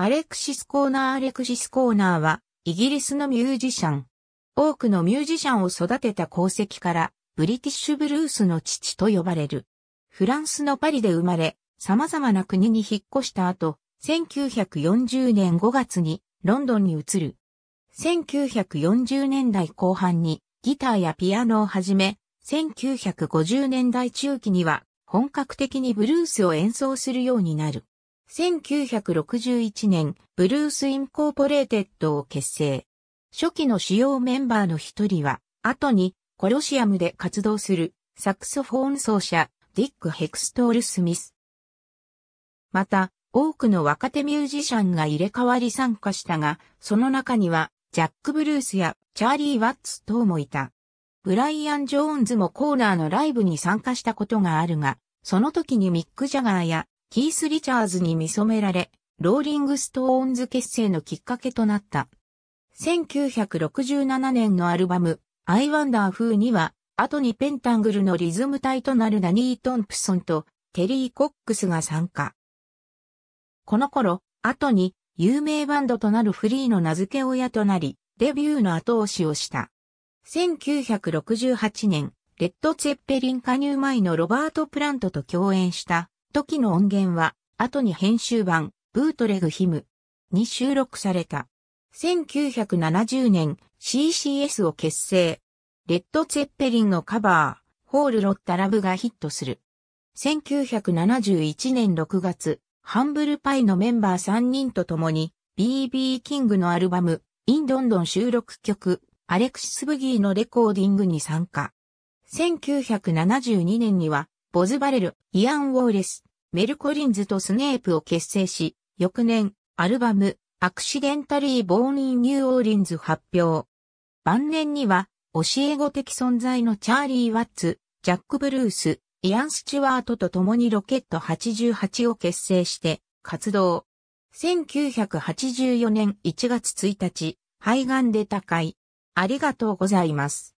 アレクシス・コーナー・アレクシス・コーナーは、イギリスのミュージシャン。多くのミュージシャンを育てた功績から、ブリティッシュブルースの父と呼ばれる。フランスのパリで生まれ、様々な国に引っ越した後、1940年5月にロンドンに移る。1940年代後半にギターやピアノをはじめ、1950年代中期には本格的にブルースを演奏するようになる。1961年、ブルースインコーポレーテッドを結成。初期の主要メンバーの一人は、後にコロシアムで活動するサクソフォーン奏者ディック・ヘクストール・スミス。また、多くの若手ミュージシャンが入れ替わり参加したが、その中には、ジャック・ブルースやチャーリー・ワッツ等もいた。ブライアン・ジョーンズもコーナーのライブに参加したことがあるが、その時にミック・ジャガーやキース・リチャーズに見染められ、ローリング・ストーンズ結成のきっかけとなった。1967年のアルバム、アイ・ワンダー・フーには、後にペンタングルのリズム隊となるダニー・トンプソンとテリー・コックスが参加。この頃、後に有名バンドとなるフリーの名付け親となり、デビューの後押しをした。1968年、レッド・ツェッペリン加入前のロバート・プラントと共演した時の音源は、後に編集版、ブートレグヒムに収録された。1970年 CCS を結成。レッド・ツェッペリンのカバー、ホール・ロッタ・ラブがヒットする。1971年6月、ハンブルパイのメンバー3人と共に、BB キングのアルバム、インドンドン収録曲、アレクシス・ブギーのレコーディングに参加。1972年には、ボズバレル、イアン・ウォーレス、メルコリンズとスネープを結成し、翌年、アルバム、アクシデンタリー・ボーニー・ン・ニューオーリンズ発表。晩年には、教え子的存在のチャーリー・ワッツ、ジャック・ブルース、イアン・スチュワートと共にロケット88を結成して活動。1984年1月1日、肺がんで他界。ありがとうございます。